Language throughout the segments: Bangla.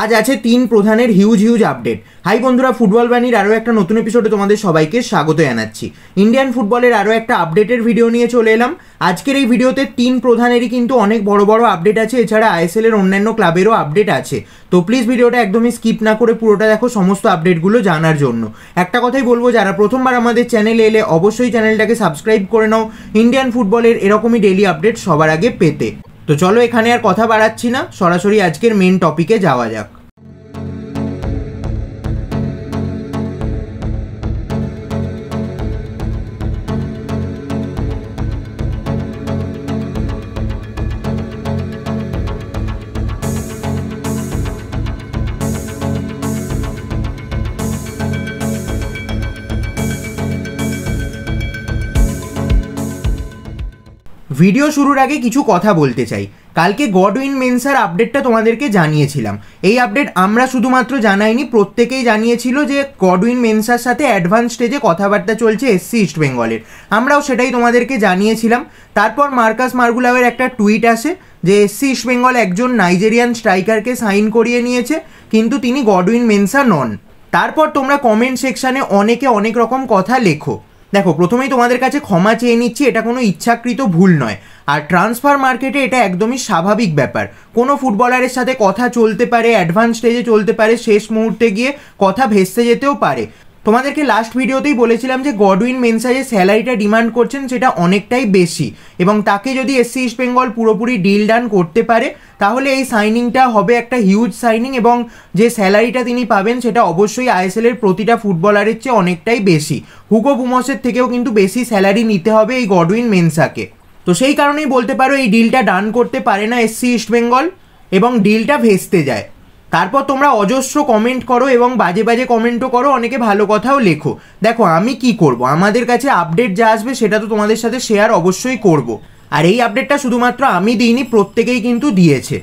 আজ আছে তিন প্রধানের হিউজ হিউজ আপডেট হাই বন্ধুরা ফুটবল বাণীর আরও একটা নতুন এপিসোডে তোমাদের সবাইকে স্বাগত জানাচ্ছি ইন্ডিয়ান ফুটবলের আরও একটা আপডেটের ভিডিও নিয়ে চলে এলাম আজকের এই ভিডিওতে তিন প্রধানেরই কিন্তু অনেক বড় বড় আপডেট আছে এছাড়া আইএসএল এর অন্যান্য ক্লাবেরও আপডেট আছে তো প্লিজ ভিডিওটা একদমই স্কিপ না করে পুরোটা দেখো সমস্ত আপডেটগুলো জানার জন্য একটা কথাই বলবো যারা প্রথমবার আমাদের চ্যানেলে এলে অবশ্যই চ্যানেলটাকে সাবস্ক্রাইব করে নাও ইন্ডিয়ান ফুটবলের এরকমই ডেলি আপডেট সবার আগে পেতে তো চলো এখানে আর কথা বাড়াচ্ছি না সরাসরি আজকের মেন টপিকে যাওয়া যাক ভিডিও শুরুর আগে কিছু কথা বলতে চাই কালকে গডউইন মেনসার আপডেটটা তোমাদেরকে জানিয়েছিলাম এই আপডেট আমরা শুধুমাত্র জানাইনি প্রত্যেকেই জানিয়েছিল যে গডউইন মেনসার সাথে অ্যাডভান্স স্টেজে কথাবার্তা চলছে এসসি ইস্ট বেঙ্গলের আমরাও সেটাই তোমাদেরকে জানিয়েছিলাম তারপর মার্কাস মার্গুলাভের একটা টুইট আসে যে এসসি ইস্ট বেঙ্গল একজন নাইজেরিয়ান স্ট্রাইকারকে সাইন করিয়ে নিয়েছে কিন্তু তিনি গডউইন মেনসা নন তারপর তোমরা কমেন্ট সেকশানে অনেকে অনেক রকম কথা লেখো দেখো প্রথমেই তোমাদের কাছে ক্ষমা চেয়ে নিচ্ছি এটা কোনো ইচ্ছাকৃত ভুল নয় আর ট্রান্সফার মার্কেটে এটা একদমই স্বাভাবিক ব্যাপার কোনো ফুটবলারের সাথে কথা চলতে পারে অ্যাডভান্স স্টেজে চলতে পারে শেষ মুহূর্তে গিয়ে কথা ভেসতে যেতেও পারে তোমাদেরকে লাস্ট ভিডিওতেই বলেছিলাম যে গডউইন মেনসা যে স্যালারিটা ডিমান্ড করছেন সেটা অনেকটাই বেশি এবং তাকে যদি এসসি ইস্ট বেঙ্গল পুরোপুরি ডিল ডান করতে পারে তাহলে এই সাইনিংটা হবে একটা হিউজ সাইনিং এবং যে স্যালারিটা তিনি পাবেন সেটা অবশ্যই আইএসএলের প্রতিটা ফুটবলারের চেয়ে অনেকটাই বেশি হুগো বুমসের থেকেও কিন্তু বেশি স্যালারি নিতে হবে এই গডউইন মেনসাকে তো সেই কারণেই বলতে পারো এই ডিলটা ডান করতে পারে না এসসি ইস্ট বেঙ্গল এবং ডিলটা ভেস্তে যায় তারপর তোমরা অজস্র কমেন্ট করো এবং বাজে বাজে কমেন্টও করো অনেকে ভালো কথাও লেখো দেখো আমি কি করব আমাদের কাছে আপডেট যা আসবে সেটা তো তোমাদের সাথে শেয়ার অবশ্যই করব। আর এই আপডেটটা শুধুমাত্র আমি দিইনি প্রত্যেকেই কিন্তু দিয়েছে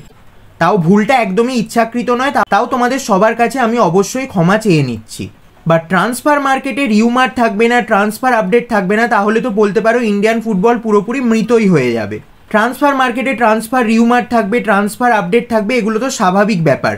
তাও ভুলটা একদমই ইচ্ছাকৃত নয় তাও তোমাদের সবার কাছে আমি অবশ্যই ক্ষমা চেয়ে নিচ্ছি বা ট্রান্সফার মার্কেটে রিউমার থাকবে না ট্রান্সফার আপডেট থাকবে না তাহলে তো বলতে পারো ইন্ডিয়ান ফুটবল পুরোপুরি মৃতই হয়ে যাবে ট্রান্সফার মার্কেটে ট্রান্সফার রিউমার থাকবে ট্রান্সফার আপডেট থাকবে এগুলো তো স্বাভাবিক ব্যাপার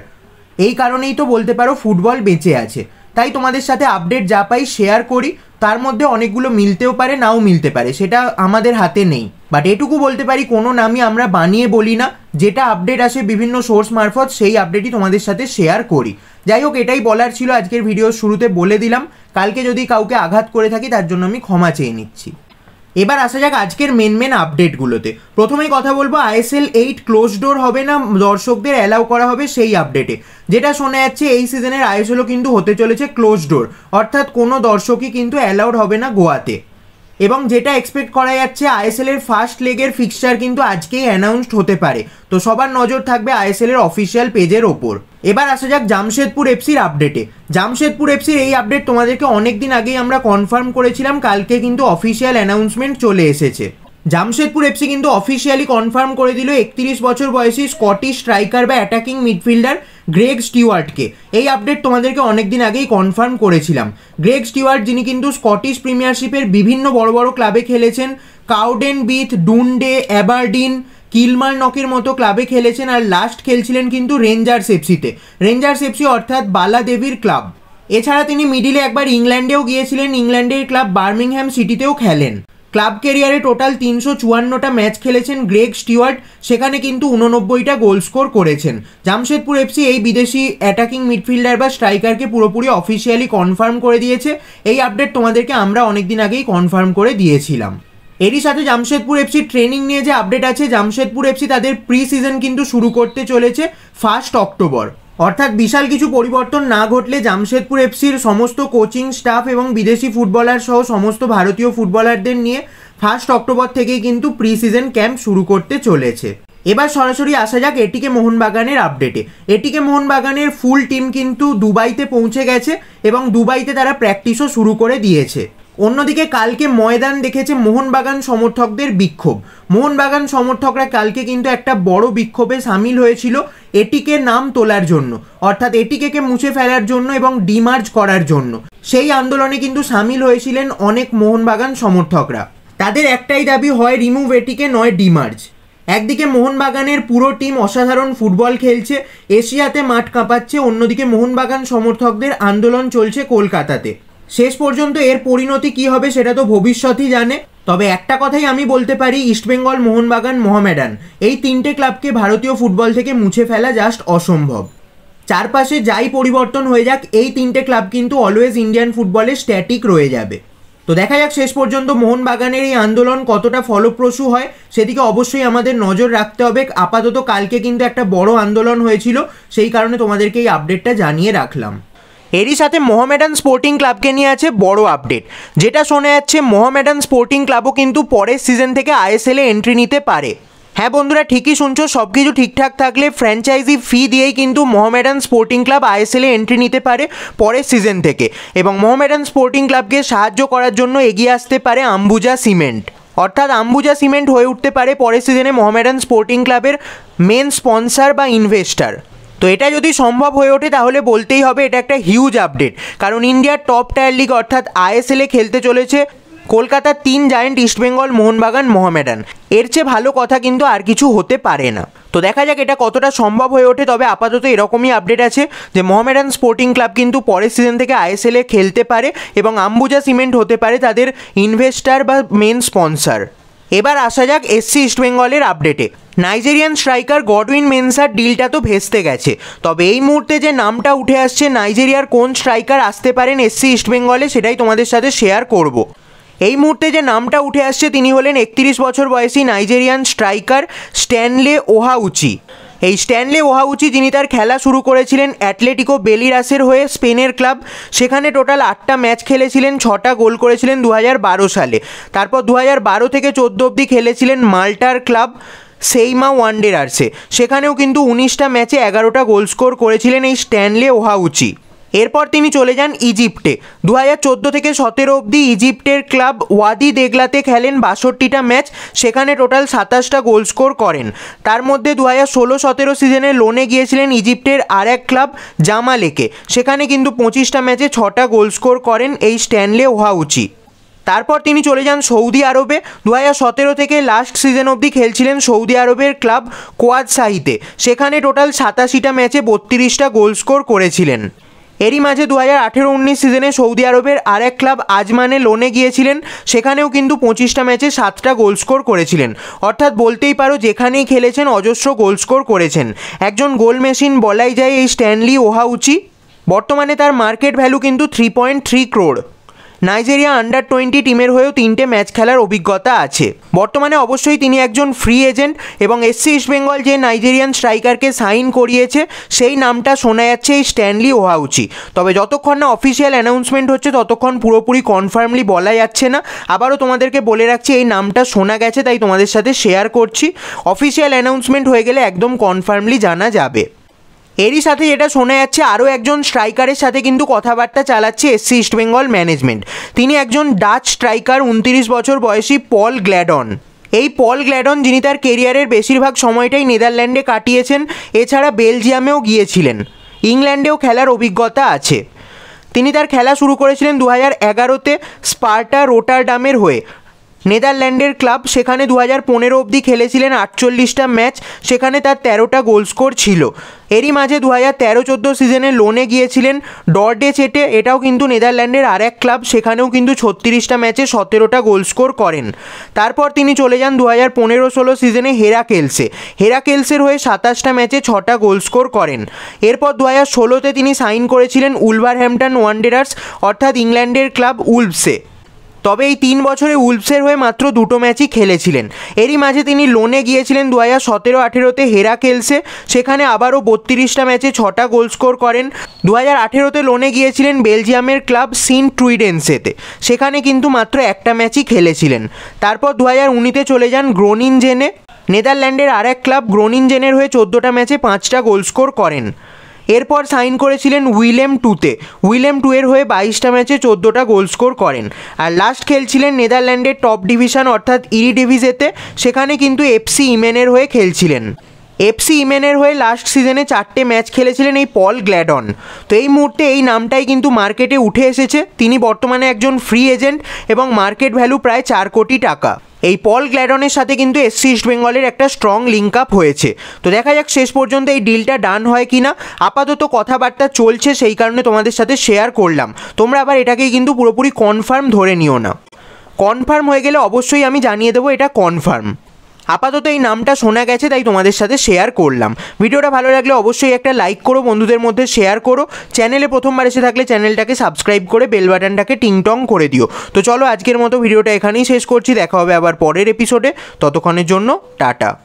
এই কারণেই তো বলতে পারো ফুটবল বেঁচে আছে তাই তোমাদের সাথে আপডেট যা পাই শেয়ার করি তার মধ্যে অনেকগুলো মিলতেও পারে নাও মিলতে পারে সেটা আমাদের হাতে নেই বাট এটুকু বলতে পারি কোনো নামই আমরা বানিয়ে বলি না যেটা আপডেট আসে বিভিন্ন সোর্স মারফত সেই আপডেটই তোমাদের সাথে শেয়ার করি যাই হোক এটাই বলার ছিল আজকের ভিডিওর শুরুতে বলে দিলাম কালকে যদি কাউকে আঘাত করে থাকি তার জন্য আমি ক্ষমা চেয়ে নিচ্ছি এবার আসা যাক আজকের মেন মেন আপডেটগুলোতে প্রথমেই কথা বলবো আইএসএল এইট ক্লোজ ডোর হবে না দর্শকদের অ্যালাউ করা হবে সেই আপডেটে যেটা শোনা যাচ্ছে এই সিজনের আইএসএলও কিন্তু হতে চলেছে ক্লোজ ডোর অর্থাৎ কোনো দর্শকই কিন্তু অ্যালাউড হবে না গোয়াতে এবং যেটা এক্সপেক্ট করা যাচ্ছে আইএসএল এর ফার্স্ট লেগের ফিক্সচার কিন্তু আজকেই অ্যানাউন্সড হতে পারে তো সবার নজর থাকবে আইএসএল এর অফিসিয়াল পেজের ওপর এবার আসা যাক জামশেদপুর এফসির আপডেটে জামশেদপুর এফসির এই আপডেট তোমাদেরকে অনেক দিন আগেই আমরা কনফার্ম করেছিলাম কালকে কিন্তু অফিসিয়াল অ্যানাউন্সমেন্ট চলে এসেছে জামশেদপুর এফসি কিন্তু অফিসিয়ালি কনফার্ম করে দিল একত্রিশ বছর বয়সী স্কটিশ স্ট্রাইকার বা অ্যাটাকিং মিডফিল্ডার গ্রেগ স্টিওয়ার্টকে এই আপডেট তোমাদেরকে অনেক দিন আগেই কনফার্ম করেছিলাম গ্রেগ স্টিওয়ার্ট যিনি কিন্তু স্কটিশ প্রিমিয়ারশিপের বিভিন্ন বড় বড় ক্লাবে খেলেছেন কাউডেন বিথ ডুনডে অ্যাবার্ডিন কিলমার নকের মতো ক্লাবে খেলেছেন আর লাস্ট খেলছিলেন কিন্তু রেঞ্জার্স এফসিতে রেঞ্জার্স এফসি অর্থাৎ বালা দেবীর ক্লাব এছাড়া তিনি মিডিলে একবার ইংল্যান্ডেও গিয়েছিলেন ইংল্যান্ডের ক্লাব বার্মিংহ্যাম সিটিতেও খেলেন ক্লাব কেরিয়ারে টোটাল তিনশো চুয়ান্নটা ম্যাচ খেলেছেন গ্রেগ স্টিওয়ার্ট সেখানে কিন্তু উননব্বইটা গোল স্কোর করেছেন জামশেদপুর এফসি এই বিদেশি অ্যাটাকিং মিডফিল্ডার বা স্ট্রাইকারকে পুরোপুরি অফিসিয়ালি কনফার্ম করে দিয়েছে এই আপডেট তোমাদেরকে আমরা অনেকদিন আগেই কনফার্ম করে দিয়েছিলাম এরই সাথে জামশেদপুর এফসি ট্রেনিং নিয়ে যে আপডেট আছে জামশেদপুর এফসি তাদের প্রি সিজন কিন্তু শুরু করতে চলেছে ফার্স্ট অক্টোবর অর্থাৎ বিশাল কিছু পরিবর্তন না ঘটলে জামশেদপুর এফসির সমস্ত কোচিং স্টাফ এবং বিদেশি ফুটবলার সহ সমস্ত ভারতীয় ফুটবলারদের নিয়ে ফার্স্ট অক্টোবর থেকেই কিন্তু প্রি সিজন ক্যাম্প শুরু করতে চলেছে এবার সরাসরি আসা যাক এটিকে মোহনবাগানের আপডেটে এটিকে মোহনবাগানের ফুল টিম কিন্তু দুবাইতে পৌঁছে গেছে এবং দুবাইতে তারা প্র্যাকটিসও শুরু করে দিয়েছে অন্যদিকে কালকে ময়দান দেখেছে মোহনবাগান সমর্থকদের বিক্ষোভ মোহনবাগান সমর্থকরা কালকে কিন্তু একটা বড় বিক্ষোভে সামিল হয়েছিল এটিকে নাম তোলার জন্য অর্থাৎ এটিকে মুছে ফেলার জন্য এবং ডিমার্জ করার জন্য সেই আন্দোলনে কিন্তু সামিল হয়েছিলেন অনেক মোহনবাগান সমর্থকরা তাদের একটাই দাবি হয় রিমুভ এটিকে নয় ডিমার্জ একদিকে মোহনবাগানের পুরো টিম অসাধারণ ফুটবল খেলছে এশিয়াতে মাঠ কাঁপাচ্ছে অন্যদিকে মোহনবাগান সমর্থকদের আন্দোলন চলছে কলকাতাতে শেষ পর্যন্ত এর পরিণতি কি হবে সেটা তো ভবিষ্যতই জানে তবে একটা কথাই আমি বলতে পারি ইস্টবেঙ্গল মোহনবাগান মোহামেডান এই তিনটে ক্লাবকে ভারতীয় ফুটবল থেকে মুছে ফেলা জাস্ট অসম্ভব চারপাশে যাই পরিবর্তন হয়ে যাক এই তিনটে ক্লাব কিন্তু অলওয়েজ ইন্ডিয়ান ফুটবলে স্ট্যাটিক রয়ে যাবে তো দেখা যাক শেষ পর্যন্ত মোহনবাগানের এই আন্দোলন কতটা ফলপ্রসূ হয় সেদিকে অবশ্যই আমাদের নজর রাখতে হবে আপাতত কালকে কিন্তু একটা বড় আন্দোলন হয়েছিল সেই কারণে তোমাদেরকে এই আপডেটটা জানিয়ে রাখলাম এরই সাথে মোহামেডান স্পোর্টিং ক্লাবকে নিয়ে আছে বড় আপডেট যেটা শোনা যাচ্ছে মোহামেডান স্পোর্টিং ক্লাবও কিন্তু পরের সিজন থেকে আইএসএলে এন্ট্রি নিতে পারে হ্যাঁ বন্ধুরা ঠিকই শুনছো সব কিছু ঠিকঠাক থাকলে ফ্র্যাঞ্চাইজি ফি দিয়েই কিন্তু মোহামেডান স্পোর্টিং ক্লাব আইএসএলে এন্ট্রি নিতে পারে পরের সিজন থেকে এবং মোহামেডান স্পোর্টিং ক্লাবকে সাহায্য করার জন্য এগিয়ে আসতে পারে আম্বুজা সিমেন্ট অর্থাৎ আম্বুজা সিমেন্ট হয়ে উঠতে পারে পরের সিজনে মোহামেডান স্পোর্টিং ক্লাবের মেন স্পন্সার বা ইনভেস্টার তো এটা যদি সম্ভব হয়ে ওঠে তাহলে বলতেই হবে এটা একটা হিউজ আপডেট কারণ ইন্ডিয়ার টপ টায়ার লিগ অর্থাৎ এ খেলতে চলেছে কলকাতার তিন জায়েন্ট ইস্টবেঙ্গল মোহনবাগান মোহামেডান এর চেয়ে ভালো কথা কিন্তু আর কিছু হতে পারে না তো দেখা যাক এটা কতটা সম্ভব হয়ে ওঠে তবে আপাতত এরকমই আপডেট আছে যে মোহামেডান স্পোর্টিং ক্লাব কিন্তু পরের সিজন থেকে এ খেলতে পারে এবং আম্বুজা সিমেন্ট হতে পারে তাদের ইনভেস্টার বা মেন স্পন্সার এবার আসা যাক এসসি ইস্টবেঙ্গলের আপডেটে নাইজেরিয়ান স্ট্রাইকার গডউইন মেনসার ডিলটা তো ভেস্তে গেছে তবে এই মুহূর্তে যে নামটা উঠে আসছে নাইজেরিয়ার কোন স্ট্রাইকার আসতে পারেন এসসি ইস্টবেঙ্গলে সেটাই তোমাদের সাথে শেয়ার করব। এই মুহূর্তে যে নামটা উঠে আসছে তিনি হলেন একত্রিশ বছর বয়সী নাইজেরিয়ান স্ট্রাইকার স্ট্যানলে ওহাউচি এই স্ট্যানলে ওহাউচি যিনি তার খেলা শুরু করেছিলেন অ্যাটলেটিকো বেলিরাসের হয়ে স্পেনের ক্লাব সেখানে টোটাল আটটা ম্যাচ খেলেছিলেন ছটা গোল করেছিলেন দু সালে তারপর দু হাজার থেকে চোদ্দো অবধি খেলেছিলেন মাল্টার ক্লাব সেইমা আর্সে সেখানেও কিন্তু উনিশটা ম্যাচে এগারোটা গোল স্কোর করেছিলেন এই স্ট্যানলে ওহাউচি এরপর তিনি চলে যান ইজিপ্টে দু হাজার থেকে সতেরো অবধি ইজিপ্টের ক্লাব ওয়াদি দেগলাতে খেলেন বাষট্টিটা ম্যাচ সেখানে টোটাল সাতাশটা গোল স্কোর করেন তার মধ্যে দু হাজার ষোলো সতেরো সিজনে লোনে গিয়েছিলেন ইজিপ্টের আর এক ক্লাব জামালেকে সেখানে কিন্তু পঁচিশটা ম্যাচে ছটা গোল স্কোর করেন এই স্ট্যানলে ওহাউচি তারপর তিনি চলে যান সৌদি আরবে দু সতেরো থেকে লাস্ট সিজন অবধি খেলছিলেন সৌদি আরবের ক্লাব কোয়াদ সাহিতে সেখানে টোটাল সাতাশিটা ম্যাচে বত্রিশটা গোল স্কোর করেছিলেন এরই মাঝে দু হাজার আঠেরো উনিশ সিজনে সৌদি আরবের আরেক ক্লাব আজমানে লোনে গিয়েছিলেন সেখানেও কিন্তু পঁচিশটা ম্যাচে সাতটা গোল স্কোর করেছিলেন অর্থাৎ বলতেই পারো যেখানেই খেলেছেন অজস্র গোল স্কোর করেছেন একজন গোল মেশিন বলাই যায় এই স্ট্যানলি ওহাউচি বর্তমানে তার মার্কেট ভ্যালু কিন্তু three point three crore Nigeria under twenty টিমের হয়েও তিনটে ম্যাচ খেলার অভিজ্ঞতা আছে বর্তমানে অবশ্যই তিনি একজন ফ্রি এজেন্ট এবং এসসি ইস্টবেঙ্গল যে নাইজেরিয়ান স্ট্রাইকারকে সাইন করিয়েছে সেই নামটা শোনা যাচ্ছে এই স্ট্যানলি ওহাউচি তবে যতক্ষণ না অফিসিয়াল অ্যানাউন্সমেন্ট হচ্ছে ততক্ষণ পুরোপুরি কনফার্মলি বলা যাচ্ছে না আবারও তোমাদেরকে বলে রাখছি এই নামটা শোনা গেছে তাই তোমাদের সাথে শেয়ার করছি অফিসিয়াল অ্যানাউন্সমেন্ট হয়ে গেলে একদম কনফার্মলি জানা যাবে এরই সাথে যেটা শোনা যাচ্ছে আরও একজন স্ট্রাইকারের সাথে কিন্তু কথাবার্তা চালাচ্ছে এসসি ইস্টবেঙ্গল ম্যানেজমেন্ট তিনি একজন ডাচ স্ট্রাইকার উনত্রিশ বছর বয়সী পল গ্ল্যাডন এই পল গ্ল্যাডন যিনি তার কেরিয়ারের বেশিরভাগ সময়টাই নেদারল্যান্ডে কাটিয়েছেন এছাড়া বেলজিয়ামেও গিয়েছিলেন ইংল্যান্ডেও খেলার অভিজ্ঞতা আছে তিনি তার খেলা শুরু করেছিলেন দু হাজার এগারোতে স্পার্টা রোটারডামের হয়ে নেদারল্যান্ডের ক্লাব সেখানে দু হাজার পনেরো অবধি খেলেছিলেন আটচল্লিশটা ম্যাচ সেখানে তার তেরোটা গোল স্কোর ছিল এরই মাঝে দু হাজার তেরো চোদ্দো সিজনে লোনে গিয়েছিলেন ডর্ডে চেটে এটাও কিন্তু নেদারল্যান্ডের আর এক ক্লাব সেখানেও কিন্তু ছত্রিশটা ম্যাচে সতেরোটা গোল স্কোর করেন তারপর তিনি চলে যান দু হাজার পনেরো ষোলো সিজনে হেরাকেলসে কেলসের হয়ে সাতাশটা ম্যাচে ছটা গোল স্কোর করেন এরপর দু হাজার ষোলোতে তিনি সাইন করেছিলেন উলভারহ্যাম্পটন ওয়ান্ডেরার্স অর্থাৎ ইংল্যান্ডের ক্লাব উলভসে তবে এই তিন বছরে উলফসের হয়ে মাত্র দুটো ম্যাচই খেলেছিলেন এরই মাঝে তিনি লোনে গিয়েছিলেন দু হাজার সতেরো আঠেরোতে হেরা খেলসে সেখানে আবারও বত্রিশটা ম্যাচে ছটা গোল স্কোর করেন দু হাজার আঠেরোতে লোনে গিয়েছিলেন বেলজিয়ামের ক্লাব সিন ট্রুইডেন্সেতে সেখানে কিন্তু মাত্র একটা ম্যাচই খেলেছিলেন তারপর দু হাজার উনিতে চলে যান গ্রোনিন জেনে নেদারল্যান্ডের আর এক ক্লাব গ্রোনিনজেনের হয়ে চোদ্দোটা ম্যাচে পাঁচটা গোল স্কোর করেন এরপর সাইন করেছিলেন উইলেম টুতে উইলেম টু এর হয়ে বাইশটা ম্যাচে চোদ্দোটা গোল স্কোর করেন আর লাস্ট খেলছিলেন নেদারল্যান্ডের টপ ডিভিশন অর্থাৎ ইরি ডিভিজেতে সেখানে কিন্তু এফসি ইমেনের হয়ে খেলছিলেন এফসি ইমেনের হয়ে লাস্ট সিজনে চারটে ম্যাচ খেলেছিলেন এই পল গ্ল্যাডন তো এই মুহূর্তে এই নামটাই কিন্তু মার্কেটে উঠে এসেছে তিনি বর্তমানে একজন ফ্রি এজেন্ট এবং মার্কেট ভ্যালু প্রায় চার কোটি টাকা এই পল গ্ল্যাডনের সাথে কিন্তু এসসি ইস্ট বেঙ্গলের একটা স্ট্রং লিঙ্ক আপ হয়েছে তো দেখা যাক শেষ পর্যন্ত এই ডিলটা ডান হয় কি না আপাতত কথাবার্তা চলছে সেই কারণে তোমাদের সাথে শেয়ার করলাম তোমরা আবার এটাকে কিন্তু পুরোপুরি কনফার্ম ধরে নিও না কনফার্ম হয়ে গেলে অবশ্যই আমি জানিয়ে দেবো এটা কনফার্ম আপাতত এই নামটা শোনা গেছে তাই তোমাদের সাথে শেয়ার করলাম ভিডিওটা ভালো লাগলে অবশ্যই একটা লাইক করো বন্ধুদের মধ্যে শেয়ার করো চ্যানেলে প্রথমবার এসে থাকলে চ্যানেলটাকে সাবস্ক্রাইব করে বেল বাটনটাকে টিংটং করে দিও তো চলো আজকের মতো ভিডিওটা এখানেই শেষ করছি দেখা হবে আবার পরের এপিসোডে ততক্ষণের জন্য টাটা